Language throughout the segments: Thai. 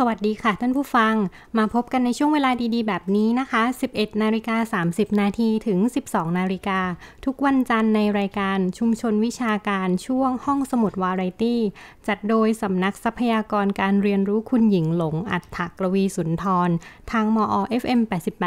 สวัสดีค่ะท่านผู้ฟังมาพบกันในช่วงเวลาดีๆ แบบนี้นะคะ 11นาฬิกา30นาทีถึง 12นาฬิกาทุกวันจันทร์ในรายการชุมชนวิชาการช่วงห้องสมุดวาไรตี้ จัดโดยสำนักทรัพยากรการเรียนรู้คุณหญิงหลงอัฏฐกรวีสุนทรทางมอ FM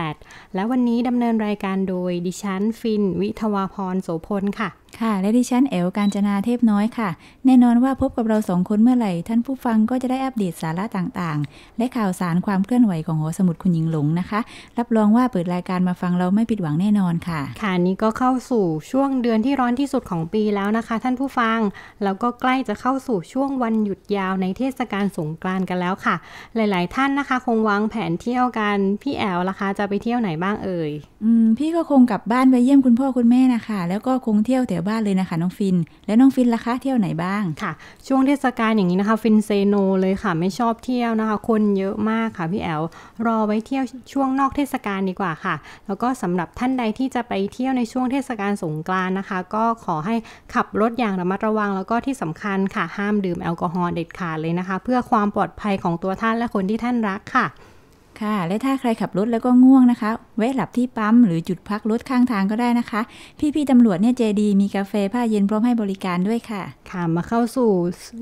88 และวันนี้ดำเนินรายการโดยดิฉันฟิน วิทวาพร โสพลค่ะค่ะและดิฉันเอ๋วการจนาเทพน้อยค่ะ แน่นอนว่าพบกับเราสองคน เมื่อไหร่ท่านผู้ฟังก็จะได้อัปเดตสาระต่างๆ และข่าวสารความเคลื่อนไหวของหอสมุดคุณหญิงหลงนะคะ รับรองว่าเปิดรายการมาฟังเราไม่ผิดหวังแน่นอนค่ะค่ะนี้ก็เข้าสู่ช่วงเดือนที่ร้อนที่สุดของปีแล้วนะคะท่านผู้ฟัง แล้วก็ใกล้จะเข้าสู่ช่วงวันหยุดยาวในเทศกาลสงกรานต์กันแล้วค่ะ หลาย ๆ ท่านนะคะ คงวางแผนเที่ยวกันพี่แอลล่ะคะ จะไปเที่ยวไหนบ้างเอ่ยอืมพี่ก็คงกลับบ้านไปเยี่ยมคุณพ่อคุณแม่นะคะแล้วก็คงเที่ยวแถวบ้านเลยนะคะน้องฟินแล้วน้องฟินล่ะคะเที่ยวไหนบ้างค่ะ ช่วงเทศกาลอย่างนี้นะคะ ฟินเซโนเลยค่ะ ไม่ชอบเที่ยวนะคะคนเยอะมากค่ะพี่แอลรอไว้เที่ยวช่วงนอกเทศกาลดีกว่าค่ะ แล้วก็สำหรับท่านใดที่จะไปเที่ยวในช่วงเทศกาลสงกรานนะคะ ก็ขอให้ขับรถอย่างระมัดระวัง แล้วก็ที่สำคัญค่ะห้ามดื่มแอลกอฮอล์เด็ดขาดเลยนะคะ เพื่อความปลอดภัยของตัวท่านและคนที่ท่านรักค่ะค่ะและถ้าใครขับรถแล้วก็ง่วงนะคะแวะหลับที่ปั๊มหรือจุดพักรถข้างทางก็ได้นะคะ พี่ๆตำรวจเนี่ยเจดีมีกาแฟผ้าเย็นพร้อมให้บริการด้วยค่ะ ค่ะมาเข้าสู่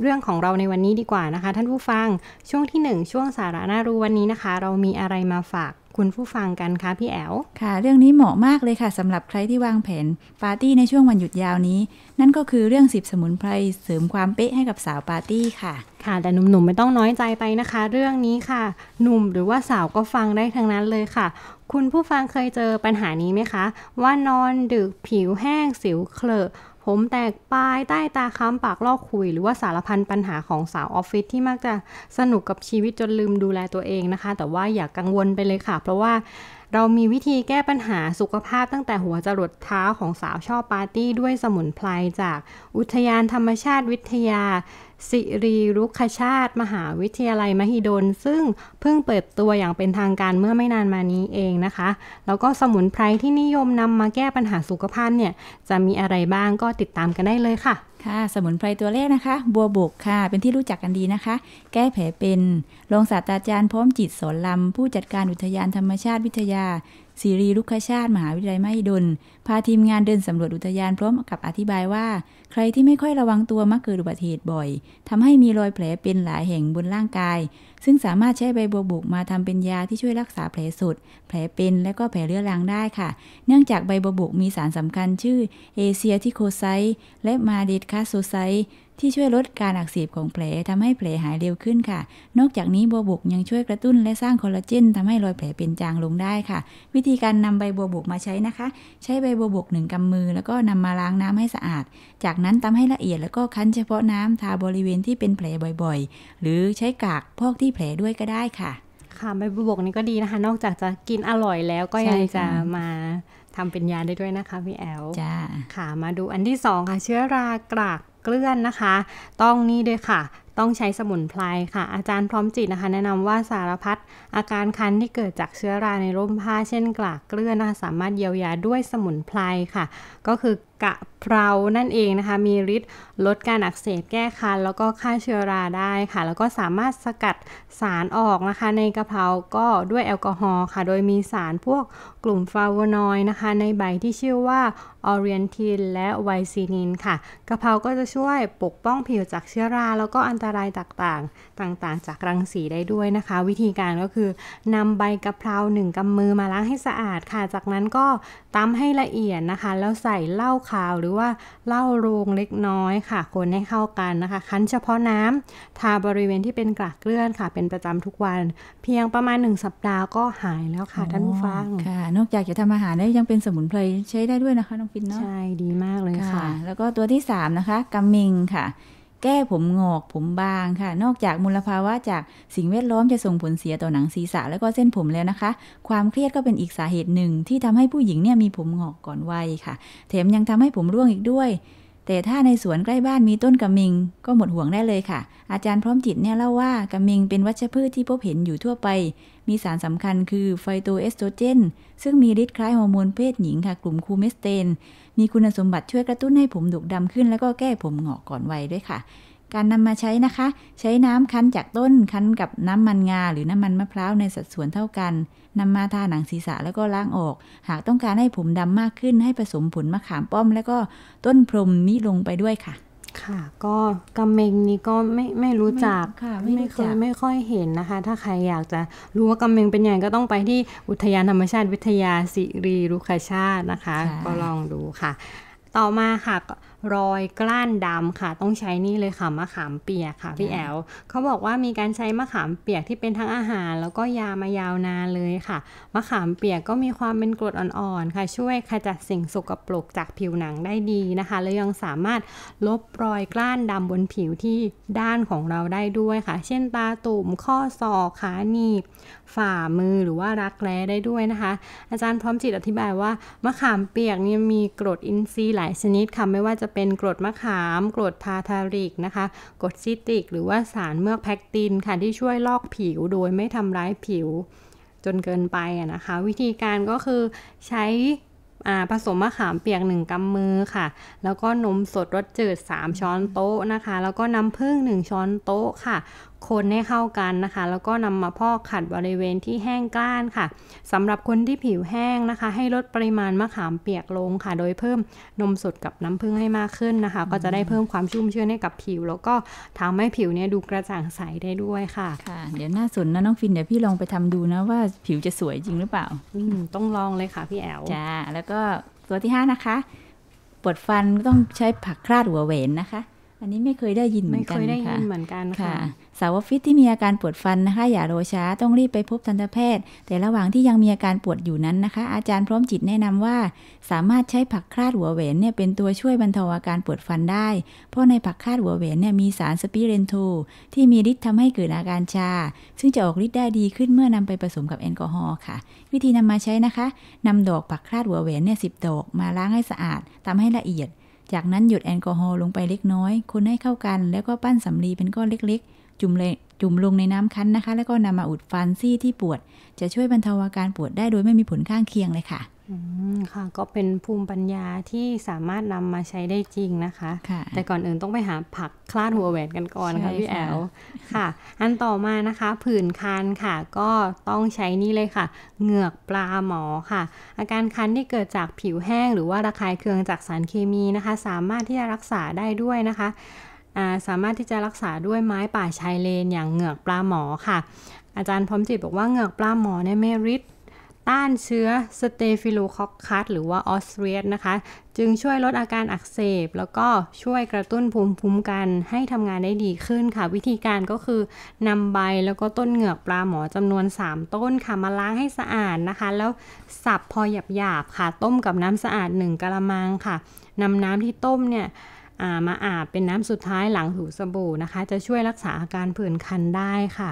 เรื่องของเราในวันนี้ดีกว่านะคะท่านผู้ฟัง ช่วงที่ 1 ช่วงสาระน่ารู้วันนี้นะคะ เรามีอะไรมาฝากคุณผู้ฟังกันคะพี่แอลค่ะ เรื่องนี้เหมาะมากเลยค่ะสำหรับใครที่วางแผนปาร์ตี้ในช่วงวันหยุดยาวนี้นั่นก็คือเรื่องสิบสมุนไพรเสริมความเป๊ะให้กับสาวปาร์ตี้ค่ะ ค่ะแต่หนุ่มๆไม่ต้องน้อยใจไปนะคะ เรื่องนี้ค่ะ หนุ่มหรือว่าสาวก็ฟังได้ทั้งนั้นเลยค่ะ คุณผู้ฟังเคยเจอปัญหานี้ไหมคะว่านอนดึกผิวแห้ง สิวเคลอะผมแตกปลายใต้ตาค้ำปากลอกคุย หรือว่าสารพันปัญหาของสาวออฟฟิศที่มักจะสนุกกับชีวิตจนลืมดูแลตัวเองนะคะ แต่ว่าอย่ากกังวลไปเลยค่ะ เพราะว่า เรามีวิธีแก้ปัญหาสุขภาพตั้งแต่หัวจรดเท้าของสาวชอบปาร์ตี้ ด้วยสมุนไพรจากอุทยานธรรมชาติวิทยาสิรีรุกขชาติ มหาวิทยาลัยมหิดล ซึ่งเพิ่งเปิดตัวอย่างเป็นทางการเมื่อไม่นานมานี้เองนะคะ แล้วก็สมุนไพรที่นิยมนำมาแก้ปัญหาสุขภาพเนี่ย จะมีอะไรบ้างก็ติดตามกันได้เลยค่ะค่ะ สมุนไพรตัวแรกนะคะ บัวบกค่ะ เป็นที่รู้จักกันดีนะคะ แก้แผลเป็นรองศาสตราจารย์พร้อมจิตสอนลำผู้จัดการอุทยานธรรมชาติวิทยาศิรีลุกชาติ มหาวิทยาลัยไม่ดลพาทีมงานเดินสำรวจอุทยานพร้อมกับอธิบายว่า ใครที่ไม่ค่อยระวังตัวมักเกิดอุบัติเหตุบ่อย ทำให้มีรอยแผลเป็นหลายแห่งบนร่างกายซึ่งสามารถใช้ใบบัวบุกมาทำเป็นยาที่ช่วยรักษาแผลสุด แผลเป็นและก็แผลเรื้อรังได้ค่ะ เนื่องจากใบบัวบุกมีสารสำคัญชื่อเอเซียทิโคไซและมาเดตคาโซไซที่ช่วยลดการอักเสบของแผลทำให้แผลหายเร็วขึ้นค่ะ นอกจากนี้บัวบกยังช่วยกระตุ้นและสร้างคอลลาเจนทำให้รอยแผลเป็นจางลงได้ค่ะ วิธีการนำใบบัวบกมาใช้นะคะ ใช้ใบบัวบกหนึ่งกำมือแล้วก็นำมาล้างน้ำให้สะอาด จากนั้นตำให้ละเอียดแล้วก็คั้นเฉพาะน้ำทาบริเวณที่เป็นแผลบ่อยๆ หรือใช้กากพอกที่ที่แผลด้วยก็ได้ค่ะ ค่ะใบบัวบกนี่ก็ดีนะคะ นอกจากจะกินอร่อยแล้วก็ยังจะมาทำเป็นยาได้ด้วยนะคะพี่แอล จ้า ค่ะมาดูอันที่สองค่ะ เชื้อรากรากเกลื่อนนะคะ ต้องนี่ด้วยค่ะต้องใช้สมุนไพรค่ะ อาจารย์พร้อมจิตนะคะ แนะนำว่าสารพัดอาการคันที่เกิดจากเชื้อราในร่มผ้าเช่นกลากเกลือนะคะสามารถเยียวยาด้วยสมุนไพรค่ะ ก็คือกะเพรานั่นเองนะคะมีฤทธิ์ลดการอักเสบแก้คันแล้วก็ฆ่าเชื้อราได้ค่ะ แล้วก็สามารถสกัดสารออกนะคะ ในกะเพราก็ด้วยแอลกอฮอล์ค่ะ โดยมีสารพวกกลุ่มฟลาวโนอยนะคะ ในใบที่ชื่อว่าออเรียนทินและไวซีนินค่ะกะเพราก็จะช่วยปกป้องผิวจากเชื้อราแล้วก็อันตรายต่างๆ ต่างๆ จาก รังสีได้ด้วยนะคะ วิธีการก็คือนำใบกะเพราหนึ่งกำมือมา ล้างให้ สะอาดค่ะ จากนั้นก็ตำให้ละเอียดนะคะ แล้วใส่เหล้าขาวหรือว่าเหล้าโรงเล็กน้อยค่ะ คนให้เข้ากันนะคะ คั้นเฉพาะน้ำ ทาบริเวณที่เป็นกราเกลื่อนค่ะ เป็นประจำทุกวัน เพียงประมาณ1สัปดาห์ก็หายแล้วค่ะท่านผู้ฟังค่ะนอกจากจะทำอาหารได้ยังเป็นสมุนไพรใช้ได้ด้วยนะคะน้องฟินเนาะใช่ดีมากเลยค่ะ แล้วก็ตัวที่3นะคะกัมมิงค่ะแก้ผมงอกผมบางค่ะ นอกจากมลภาวะจากสิ่งแวดล้อมจะส่งผลเสียต่อหนังศีรษะและก็เส้นผมแล้วนะคะ ความเครียดก็เป็นอีกสาเหตุหนึ่งที่ทำให้ผู้หญิงเนี่ยมีผมงอกก่อนวัยค่ะแถมยังทำให้ผมร่วงอีกด้วยแต่ถ้าในสวนใกล้บ้านมีต้นกระมิงก็หมดห่วงได้เลยค่ะ อาจารย์พร้อมจิตเนี่ยเล่าว่า กระมิงเป็นวัชพืชที่พบเห็นอยู่ทั่วไป มีสารสำคัญคือไฟโตเอสโตรเจนซึ่งมีฤทธิ์คล้ายฮอร์โมนเพศหญิงค่ะ กลุ่มคูเมสเตนมีคุณสมบัติช่วยกระตุ้นให้ผมดุกดำขึ้นแล้วก็แก้ผมหงอกก่อนวัยด้วยค่ะ การนำมาใช้นะคะ ใช้น้ำคั้นจากต้นคั้นกับน้ำมันงาหรือน้ำมันมะพร้าวในสัดส่วนเท่ากันนำมาทาหนังศีรษะแล้วก็ล้างออก หากต้องการให้ผมดำมากขึ้นให้ผสมผลมะขามป้อมแล้วก็ต้นพรมนี้ลงไปด้วยค่ะค่ะก็กำเมงนี้ก็ไม่ไม่รู้จักไม่เคยไม่ค่อยเห็นนะคะ ถ้าใครอยากจะรู้ว่ากำเมงเป็นยังไงก็ต้องไปที่อุทยานธรรมชาติวิทยาสิรีรุคชาตินะคะ ก็ลองดูค่ะ ต่อมาค่ะรอยกล้านดำค่ะต้องใช้นี่เลยค่ะ มะขามเปียกค่ะพี่แอลเขาบอกว่ามีการใช้มะขามเปียกที่เป็นทั้งอาหาร แล้วก็ยามายาวนานเลยค่ะ มะขามเปียกก็มีความเป็นกรดอ่อนๆค่ะ ช่วยขจัดสิ่งสกปรกจากผิวหนังได้ดีนะคะ และยังสามารถลบรอยกล้านดำบนผิวที่ด้านของเราได้ด้วยค่ะ เช่นตาตุ่ม ข้อศอกขาหนีบ ฝ่ามือหรือว่ารักแร้ได้ด้วยนะคะ อาจารย์พร้อมจิตอธิบายว่า มะขามเปียกเนี่ยมีกรดอินทรีย์หลายชนิดค่ะไม่ว่าจะเป็นกรดมะขาม กรดทาทาริกนะคะ กรดซิตริก หรือว่าสารเมือกแพคตินค่ะ ที่ช่วยลอกผิวโดยไม่ทำร้ายผิวจนเกินไปนะคะ วิธีการก็คือใช้ผสมมะขามเปียก 1กำมือค่ะ แล้วก็นมสดรสจืด3 ช้อนโต๊ะนะคะ แล้วก็น้ำผึ้ง1 ช้อนโต๊ะค่ะคนให้เข้ากันนะคะ แล้วก็นำมาพอกขัดบริเวณที่แห้งกล้านค่ะสำหรับคนที่ผิวแห้งนะคะ ให้ลดปริมาณมะขามเปียกลงค่ะ โดยเพิ่มนมสดกับน้ำผึ้งให้มากขึ้นนะคะ ก็จะได้เพิ่มความชุ่มชื้นให้กับผิว แล้วก็ทำให้ผิวเนี่ยดูกระจ่างใสได้ด้วยค่ะค่ะ เดี๋ยวน่าสนนะน้องฟินเดี๋ยวพี่ลองไปทำดูนะว่าผิวจะสวยจริงหรือเปล่าต้องลองเลยค่ะ พี่แอลจ้าแล้วก็ตัวที่5นะคะปวดฟันต้องใช้ผักคราดหัวเวนนะคะอันนี้ไม่เคยได้ยินเหมือนกันค่ะไม่เคยได้ยินเหมือนกันค่ะ สาวฟิตที่มีอาการปวดฟันนะคะ อย่ารอช้า ต้องรีบไปพบทันตแพทย์แต่ระหว่างที่ยังมีอาการปวดอยู่นั้นนะคะ อาจารย์พร้อมจิตแนะนำว่า สามารถใช้ผักคลาดหัวแหวนเนี่ยเป็นตัวช่วยบรรเทาอาการปวดฟันได้เพราะในผักคลาดหัวแหวนเนี่ยมีสารสปิเรนโทที่มีฤทธิ์ทำให้เกิดอาการชา ซึ่งจะออกฤทธิ์ได้ดีขึ้นเมื่อนำไปผสมกับแอลกอฮอล์ค่ะ วิธีนำมาใช้นะคะ นำดอกผักคลาดหัวแหวนเนี่ยสิบดอกมาล้างให้สะอาดทำให้ละเอียดจากนั้นหยดแอลกอฮอล์ลงไปเล็กน้อยคนให้เข้ากัน แล้วก็ปั้นสำลีเป็นก้อนเล็กๆ จุ่มเลยจุ่มลงในน้ำคั้นนะคะ แล้วก็นำมาอุดฟันซี่ที่ปวด จะช่วยบรรเทาอาการปวดได้โดยไม่มีผลข้างเคียงเลยค่ะค่ะก็เป็นภูมิปัญญาที่สามารถนำมาใช้ได้จริงนะคะคะ แต่ก่อนอื่นต้องไปหาผักคลาดหัวแหวนกันก่อนค่ะพี่แอลค่ะอันต่อมานะคะ ผื่นคันค่ะก็ต้องใช้นี่เลยค่ะเหงือกปลาหมอค่ะ อาการคันที่เกิดจากผิวแห้งหรือว่าระคายเคืองจากสารเคมีนะคะ สามารถที่จะรักษาได้ด้วยนะคะสามารถที่จะรักษาด้วยไม้ป่าชายเลนอย่างเหงือกปลาหมอค่ะ อาจารย์พร้อมจิตบอกว่าเหงือกปลาหมอเนี่ยไม่ริดต้านเชื้อสเตฟิโลคอคคัสหรือว่าออสเรียสนะคะ จึงช่วยลดอาการอักเสบ แล้วก็ช่วยกระตุ้นภูมิคุ้มกันให้ทำงานได้ดีขึ้นค่ะ วิธีการก็คือนำใบแล้วก็ต้นเหงือกปลาหมอจำนวน 3 ต้นค่ะ มาล้างให้สะอาดนะคะ แล้วสับพอหยาบๆ ค่ะ ต้มกับน้ำสะอาด 1กะละมังค่ะนำน้ำที่ต้มเนี่ยามาอาบเป็นน้ำสุดท้ายหลังถูสบู่นะคะ จะช่วยรักษาอาการผื่นคันได้ค่ะ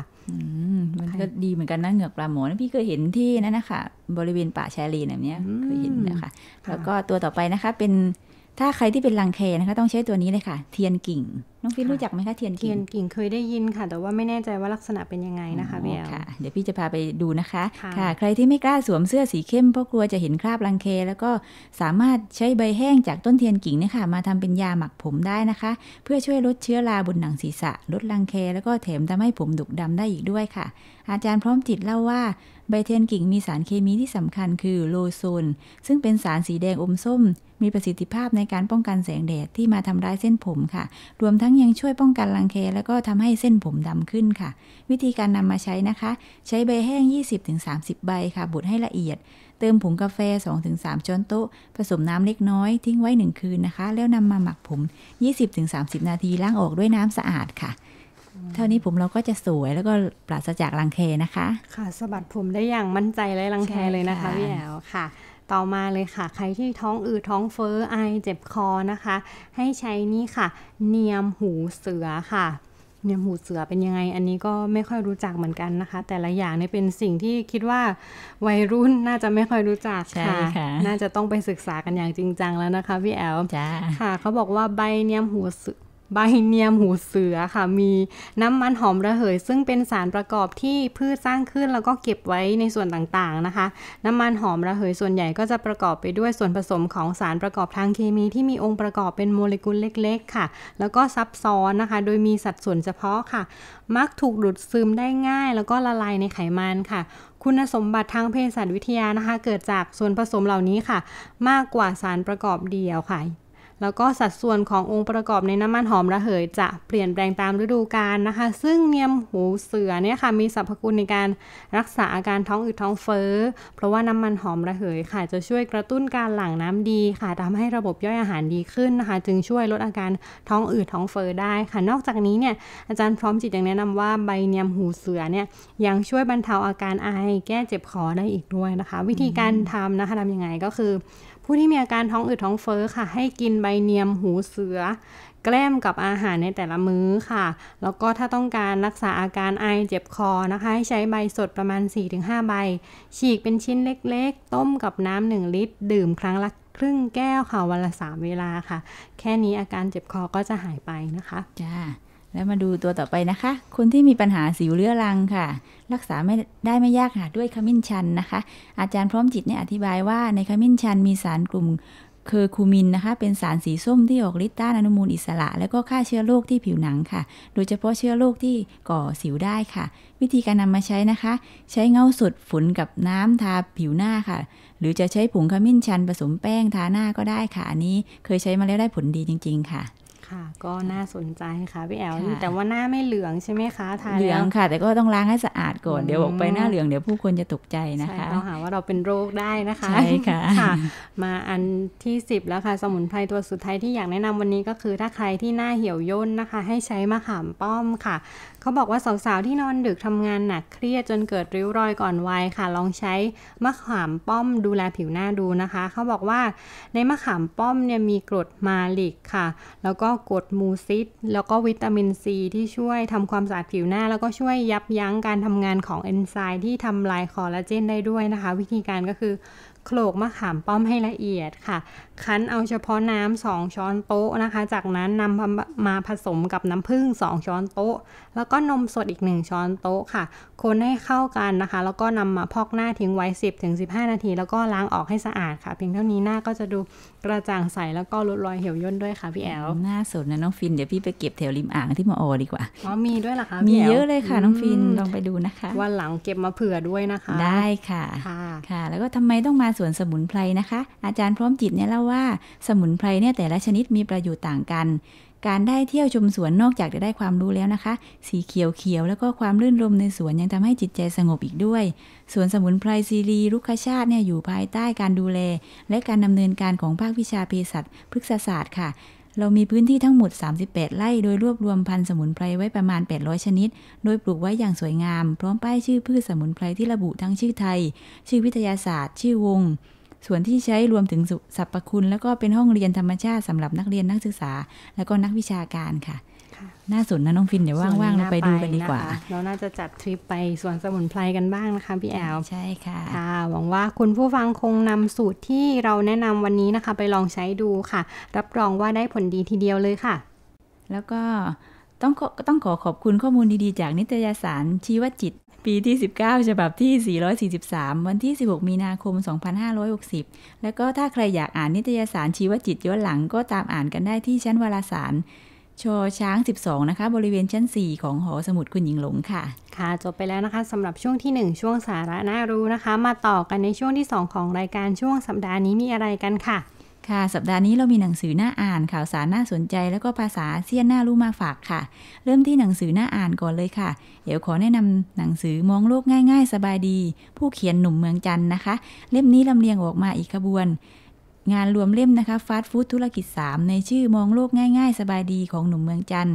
มันก็ดีเหมือนกันนะเหงือกปลาหมอนะพี่เคยเห็นที่นั่นนะคะ บริเวณป่าชายลีแบบนี้เคยเห็นนะคะ แล้วก็ตัวต่อไปนะคะเป็นถ้าใครที่เป็นรังแคนะคะต้องใช้ตัวนี้เลยค่ะ เทียนกิ่งน้องพี่รู้จักไหมคะเทียนกิ่งเทียนกิ่งเคยได้ยินค่ะ แต่ว่าไม่แน่ใจว่าลักษณะเป็นยังไงนะคะเบลค่ะเดี๋ยวพี่จะพาไปดูนะคะ ค่ะ ใครที่ไม่กล้าสวมเสื้อสีเข้มเพราะกลัวจะเห็นคราบรังแคแล้วก็สามารถใช้ใบแห้งจากต้นเทียนกิ่งนี่ค่ะมาทำเป็นยาหมักผมได้นะคะ เพื่อช่วยลดเชื้อราบนหนังศีรษะลดรังแคแล้วก็แถมทำให้ผมดุกดำได้อีกด้วยค่ะ อาจารย์พร้อมจิตเล่าว่าใบเทนกิ่งมีสารเคมีที่สำคัญคือโลโซนซึ่งเป็นสารสีแดงอมส้ม มีประสิทธิภาพในการป้องกันแสงแดดที่มาทำร้ายเส้นผมค่ะ รวมทั้งยังช่วยป้องกันรังแคและก็ทำให้เส้นผมดำขึ้นค่ะ วิธีการนำมาใช้นะคะ ใช้ใบแห้ง 20-30 ใบค่ะบดให้ละเอียด เติมผงกาแฟ 2-3 ช้อนโต๊ะ ผสมน้ำเล็กน้อย ทิ้งไว้ 1 คืนนะคะ แล้วนำมาหมักผม 20-30 นาทีล้างออกด้วยน้ำสะอาดค่ะเท่านี้ผมเราก็จะสวยแล้วก็ปราศจากรังแคนะคะ ค่ะสะบัดผมได้อย่างมั่นใจเลยรังแคเลยนะคะพี่แอ๋วค่ะ ต่อมาเลยค่ะ ใครที่ท้องอืดท้องเฟ้อไอเจ็บคอนะคะ ให้ใช้นี่ค่ะ เนียมหูเสือค่ะ เนียมหูเสือเป็นยังไงอันนี้ก็ไม่ค่อยรู้จักเหมือนกันนะคะ แต่ละอย่างเนี่ยเป็นสิ่งที่คิดว่าวัยรุ่นน่าจะไม่ค่อยรู้จักค่ะคะน่าจะต้องไปศึกษากันอย่างจริงจังแล้วนะคะพี่แอลค่ะเขาบอกว่าใบเนียมหูเสือใบเนียมหูเสือค่ะ มีน้ำมันหอมระเหย ซึ่งเป็นสารประกอบที่พืชสร้างขึ้นแล้วก็เก็บไว้ในส่วนต่างๆนะคะ น้ำมันหอมระเหย ส่วนใหญ่ก็จะประกอบไปด้วยส่วนผสมของสารประกอบทางเคมีที่มีองค์ประกอบเป็นโมเลกุลเล็ก ๆค่ะ แล้วก็ซับซ้อนนะคะ โดยมีสัดส่วนเฉพาะค่ะ มักถูกดูดซึมได้ง่าย แล้วก็ละลายในไขมันค่ะ คุณสมบัติทางเภสัชวิทยานะคะ เกิดจากส่วนผสมเหล่านี้ค่ะ มากกว่าสารประกอบเดียวค่ะแล้วก็สัดส่วนขององค์ประกอบในน้ำมันหอมระเหย จะเปลี่ยนแปลงตามฤดูกาลนะคะ ซึ่งเนียมหูเสือเนี่ยค่ะ มีสรรพคุณในการรักษาอาการท้องอืดท้องเฟ้อ เพราะว่าน้ำมันหอมระเหยค่ะจะช่วยกระตุ้นการหลั่งน้ำดีค่ะ ทำให้ระบบย่อยอาหารดีขึ้นนะคะ จึงช่วยลดอาการท้องอืดท้องเฟ้อได้ค่ะ นอกจากนี้เนี่ยอาจารย์พร้อมจิตยังแนะนำว่าใบเนียมหูเสือเนี่ยยังช่วยบรรเทาอาการไอ แก้เจ็บคอได้อีกด้วยนะคะ วิธีการทำนะคะทำยังไงก็คือผู้ที่มีอาการท้องอืดท้องเฟอ้อค่ะ ให้กินใบเนียมหูเสือแกล้มกับอาหารในแต่ละมื้อค่ะ แล้วก็ถ้าต้องการรักษาอาการไอเจ็บคอนะคะให้ใช้ใบสดประมาณ 4-5 ใบ ฉีกเป็นชิ้นเล็กๆ ต้มกับน้ำหนึ่งลิตร ดื่มครั้งละครึ่งแก้วค่ะวันละสามเวลาค่ะ แค่นี้อาการเจ็บคอก็จะหายไปนะคะจ้าแล้วมาดูตัวต่อไปนะคะ คนที่มีปัญหาสิวเรื้อรังค่ะ รักษาไม่ได้ไม่ยากค่ะ ด้วยขมิ้นชันนะคะ อาจารย์พร้อมจิตเนี่ยอธิบายว่าในขมิ้นชันมีสารกลุ่มเคอร์คูมินนะคะ เป็นสารสีส้มที่ออกฤทธิ์ต้านอนุมูลอิสระ และก็ฆ่าเชื้อโรคที่ผิวหนังค่ะ โดยเฉพาะเชื้อโรคที่ก่อสิวได้ค่ะ วิธีการนำมาใช้นะคะ ใช้เงาสดฝุ่นกับน้ำทาผิวหน้าค่ะ หรือจะใช้ผงขมิ้นชัน ผสมแป้งทาหน้าก็ได้ค่ะ อันนี้ เคยใช้มาแล้วได้ผลดีจริงๆค่ะค่ะก็น่าสนใจค่ะพี่แอลแต่ว่าหน้าไม่เหลืองใช่ไหมคะทาเหลืองค่ะ แต่ก็ต้องล้างให้สะอาดก่อน เดี๋ยวบอกไปหน้าเหลืองเดี๋ยวผู้คนจะตกใจนะคะใช่หาว่าเราเป็นโรคได้นะคะ ใช่ค่ะ มาอันที่ 10 แล้วค่ะสมุนไพรตัวสุดท้ายที่อยากแนะนำวันนี้ก็คือถ้าใครที่หน้าเหี่ยวย่นนะคะ ให้ใช้มะขามป้อมค่ะเขาบอกว่าสาวๆที่นอนดึกทำงานหนักเครียดจนเกิดริ้วรอยก่อนวัยค่ะ ลองใช้มะขามป้อมดูแลผิวหน้าดูนะคะ เขาบอกว่าในมะขามป้อมเนี่ยมีกรดมาลิกค่ะ แล้วก็กรดมูซิตแล้วก็วิตามินซีที่ช่วยทำความสะอาดผิวหน้าแล้วก็ช่วยยับยั้งการทำงานของเอนไซม์ที่ทำลายคอลลาเจนได้ด้วยนะคะ วิธีการก็คือโขลกมะขามป้อมให้ละเอียดค่ะคั้นเอาเฉพาะน้ำสองช้อนโต๊ะ นะคะ จากนั้นนำมาผสมกับน้ำผึ้งสองช้อนโต๊ะ แล้วก็นมสดอีกหนึ่งช้อนโต๊ะ ค่ะ คนให้เข้ากันนะคะ แล้วก็นำมาพอกหน้าทิ้งไว้ 10-15 นาที แล้วก็ล้างออกให้สะอาดค่ะ เพียงเท่านี้หน้าก็จะดูกระจ่างใสแล้วก็ลดรอยเหี่ยวย่นด้วยค่ะพี่แอลหน้าสดนะน้องฟินเดี๋ยวพี่ไปเก็บแถวริมอ่างที่มออดีกว่าอ๋อมีด้วยเหรอคะมีเยอะเลยค่ะน้องฟินลองไปดูนะคะวันหลังเก็บมาเผื่อด้วยนะคะได้ค่ะค่ะแล้วก็ทำไมต้องมาสวนสมุนไพรนะคะ อาจารย์พร้อมจิตเนี่ยเล่าว่าสมุนไพรเนี่ยแต่ละชนิดมีประโยชน์ต่างกัน การได้เที่ยวชมสวนนอกจากจะได้ความรู้แล้วนะคะ สีเขียวเขียวแล้วก็ความรื่นรมในสวนยังทำให้จิตใจสงบอีกด้วย สวนสมุนไพรซีรีลุกขชาติเนี่ยอยู่ภายใต้การดูแล และการดำเนินการของภาควิชาเภสัชพฤกษศาสตร์ค่ะ เรามีพื้นที่ทั้งหมด 38 ไร่โดยรวบรวมพันธุ์สมุนไพรไว้ประมาณ 800 ชนิด โดยปลูกไว้อย่างสวยงาม พร้อมป้ายชื่อพืชสมุนไพรที่ระบุทั้งชื่อไทย ชื่อวิทยาศาสตร์ ชื่อวงส่วนที่ใช้รวมถึงสรรพคุณ แล้วก็เป็นห้องเรียนธรรมชาติสำหรับนักเรียนนักศึกษา แล้วก็นักวิชาการค่ะน่าสนนะน้องฟินเดี๋ยวว่างๆเราไปดูกันดีกว่า เราน่าจะจัดทริปไปสวนสมุนไพรกันบ้างนะคะ พี่แอล ใช่ค่ะ ค่ะ หวังว่าคุณผู้ฟังคงนำสูตรที่เราแนะนำวันนี้นะคะ ไปลองใช้ดูค่ะ รับรองว่าได้ผลดีทีเดียวเลยค่ะ แล้วก็ต้องต้องขอขอบคุณข้อมูลดีๆ จาก นิตยสารชีวจิตปีที่ 19ฉบับที่ 443 วันที่ 16 มีนาคม 2560 แล้วก็ถ้าใครอยากอ่านนิตยสารชีวจิตย้อนหลังก็ตามอ่านกันได้ที่ชั้นวารสารชอช้าง 12 นะคะ บริเวณชั้น 4 ของหอสมุดคุณหญิงหลงค่ะ ค่ะ จบไปแล้วนะคะสำหรับช่วงที่ 1 ช่วงสาระน่ารู้นะคะ มาต่อกันในช่วงที่ 2 ของรายการช่วงสัปดาห์นี้มีอะไรกันค่ะค่ะสัปดาห์นี้เรามีหนังสือหน้าอ่าน ข่าวสารน่าสนใจ แล้วก็ภาษาเซียนหน้ารู้มาฝากค่ะ เริ่มที่หนังสือหน้าอ่านก่อนเลยค่ะเดี๋ยวขอแนะนำหนังสือมองโลกง่าย ๆ สบายดี ผู้เขียนหนุ่มเมืองจันนะคะ เล่มนี้ลำเลียงออกมาอีกขบวน งานรวมเล่มนะคะฟาสต์ฟู้ดธุรกิจ 3 ในชื่อมองโลกง่าย ๆ สบายดีของหนุ่มเมืองจัน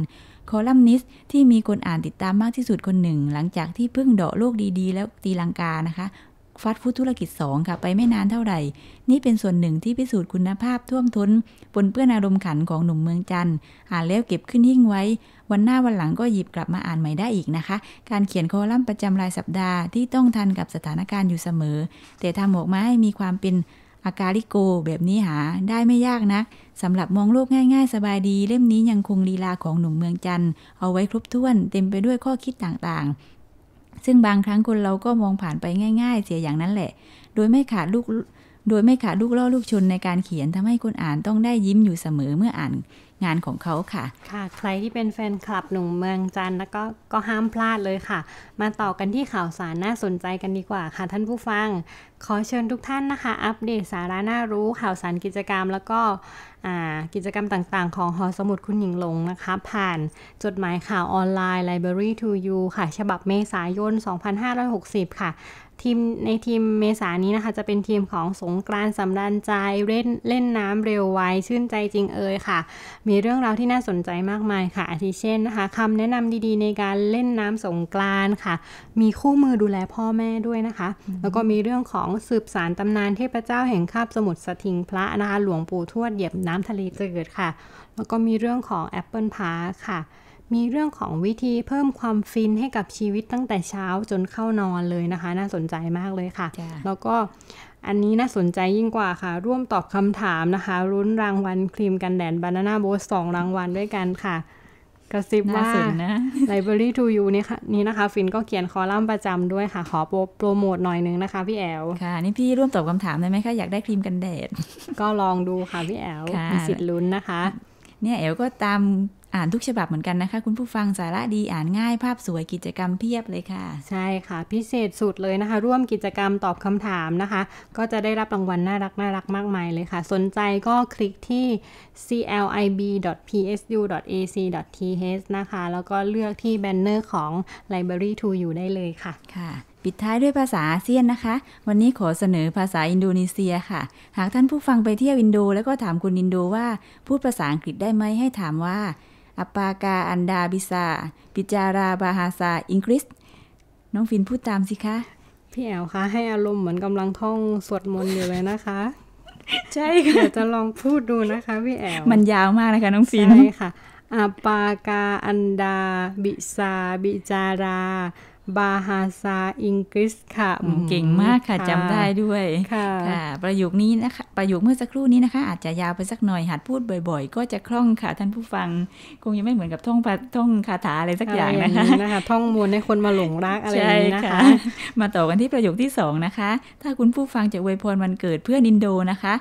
คอลัมนิสที่มีคนอ่านติดตามมากที่สุดคนหนึ่ง หลังจากที่เพิ่งเดาะโลกดีๆ แล้วตีลังกานะคะฟาสต์ฟู้ดธุรกิจ2ค่ะไปไม่นานเท่าไหร่ นี่เป็นส่วนหนึ่งที่พิสูจน์คุณภาพท่วมท้นปนเปื้อนอารมณ์ขันของหนุ่มเมืองจันทร์อ่านแล้วเก็บขึ้นหิ้งไว้ วันหน้าวันหลังก็หยิบกลับมาอ่านใหม่ได้อีกนะคะ การเขียนคอลัมน์ประจำรายสัปดาห์ที่ต้องทันกับสถานการณ์อยู่เสมอ แต่ทำออกมาให้มีความเป็นอากาลิโกแบบนี้หาได้ไม่ยากนะสำหรับมองโลกง่าย ๆ สบายดี เล่มนี้ยังคงลีลาของหนุ่มเมืองจันทร์เอาไว้ครบถ้วนเต็มไปด้วยข้อคิดต่างๆซึ่งบางครั้งคนเราก็มองผ่านไปง่ายๆ เสียอย่างนั้นแหละ โดยไม่ขาดลูก โดยไม่ขาดลูกล่อลูกชนในการเขียนทำให้คนอ่านต้องได้ยิ้มอยู่เสมอเมื่ออ่านงานของเขาค่ะ ค่ะ ใครที่เป็นแฟนคลับหนุ่มเมืองจันแล้วก็ก็ห้ามพลาดเลยค่ะ มาต่อกันที่ข่าวสารน่าสนใจกันดีกว่าค่ะท่านผู้ฟัง ขอเชิญทุกท่านนะคะ อัปเดตสาระน่ารู้ ข่าวสารกิจกรรม แล้วก็กิจกรรมต่างๆของ หอสมุดคุณหญิงลงนะคะ ผ่านจดหมายข่าวออนไลน์ Library to You ค่ะฉบับเมษายน 2560 ค่ะทีม ในทีมเมษา นี้นะคะ จะเป็นทีมของสงกรานสำรานใจเล่นเล่นน้ำเร็วไวชื่นใจจริงเอ่ยค่ะ มีเรื่องราวที่น่าสนใจมากมายค่ะอาทิเช่นนะคะคำแนะนำดีๆ ในการเล่นน้ำสงกรานค่ะ มีคู่มือดูแลพ่อแม่ด้วยนะคะ แล้วก็มีเรื่องของสืบสารตำนานเทพเจ้าแห่งคาบสมุทรสถิงพระนะคะหลวงปู่ทวดเหยียบน้ำทะเลเจิดค่ะแล้วก็มีเรื่องของแอปเปิลพาค่ะมีเรื่องของวิธีเพิ่มความฟินให้กับชีวิตตั้งแต่เช้าจนเข้านอนเลยนะคะ น่าสนใจมากเลยค่ะ แล้วก็อันนี้น่าสนใจยิ่งกว่าค่ะ ร่วมตอบคำถามนะคะ รุ้นรางวัลครีมกันแดดบานาน่าโบสสองรางวัลด้วยกันค่ะ กระซิบว่าน Library to you นี่ค่ะนี่นะคะ ฟินก็เขียนคอลัมน์ประจำด้วยค่ะ ขอโปรโมทหน่อยนึงนะคะพี่แอลค่ะ นี่พี่ร่วมตอบคำถามได้ไหมคะอยากได้ครีมกันแดด ก็ลองดูค่ะพี่แอลมีสิทธิ์ลุ้นนะคะ เนี่ยแอลก็ตามอ่านทุกฉบับเหมือนกันนะคะ คุณผู้ฟังสาระดีอ่านง่ายภาพสวยกิจกรรมเพียบเลยค่ะ ใช่ค่ะ พิเศษสุดเลยนะคะ ร่วมกิจกรรมตอบคำถามนะคะ ก็จะได้รับรางวัลน่ารักน่ารักมากมายเลยค่ะ สนใจก็คลิกที่ clib.psu.ac.th นะคะ แล้วก็เลือกที่แบนเนอร์ของ Library to You ได้เลยค่ะค่ะ ปิดท้ายด้วยภาษาอาเซียนนะคะ วันนี้ขอเสนอภาษาอินโดนีเซียค่ะ หากท่านผู้ฟังไปเที่ยวอินโดแล้วก็ถามคุณอินโดว่าพูดภาษาอังกฤษได้ไหมให้ถามว่าอปากาอันดาบิซาปิจาราบาฮาซาอิงกฤษน้องฟินพูดตามสิคะพี่แอวคะให้อารมณ์เหมือนกำลังท่องสวดมนต์อยู่เลยนะคะ ใช่ค่ะจะลองพูดดูนะคะพี่แอวมันยาวมากนะคะน้องฟินใช่ค่ะ อปากาอันดาบิซาบิจาราบาฮาซาอิงกฤษค่ะ เก่งมากค่ะจำได้ด้วยค่ะ ประโยคนี้นะคะ ประโยคเมื่อสักครู่นี้นะคะ อาจจะยาวไปสักหน่อยหัดพูดบ่อยๆ ก็จะคล่องค่ะ ท่านผู้ฟังคงยังไม่เหมือนกับท่องท่องคาถาอะไรสักอย่างนะคะนะคะ ท่องมวลให้คนมาหลงรักอะไรนี้นะคะมาต่อกันที่ประโยคที่สองนะคะ ถ้าคุณผู้ฟังจะอวยพรวันเกิดเพื่อนอินโดนะคะ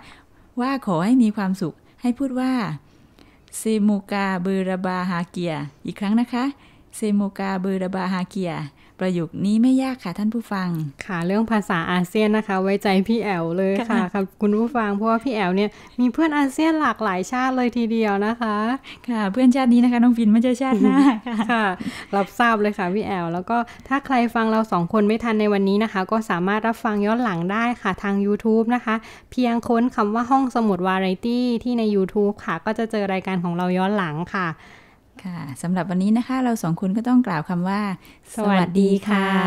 ว่าขอให้มีความสุขให้พูดว่าเซมูกาเบรบาฮาเกียอีกครั้งนะคะเซโมกาเบอร์ดาบาฮาเกียประโยคนี้ไม่ยากค่ะท่านผู้ฟังค่ะ เรื่องภาษาอาเซียนนะคะ ไว้ใจพี่แอลเลยค่ะค่ะคุณผู้ฟังเพราะว่าพี่แอลเนี่ยมีเพื่อนอาเซียนหลากหลายชาติเลยทีเดียวนะคะ ค่ะ เพื่อนชาตินี้นะคะน้องฟินไม่ใช่ชาติหน้าค่ะ รับทราบเลยค่ะพี่แอลแล้วก็ถ้าใครฟังเราสองคนไม่ทันในวันนี้นะคะ ก็สามารถรับฟังย้อนหลังได้ค่ะ ทาง YouTube นะคะ เพียงค้นคำว่าห้องสมุดวาไรตี้ที่ใน YouTube ค่ะ ก็จะเจอรายการของเราย้อนหลังค่ะค่ะสำหรับวันนี้นะคะเราสองคนก็ต้องกล่าวคำว่า สวัสดีค่ะ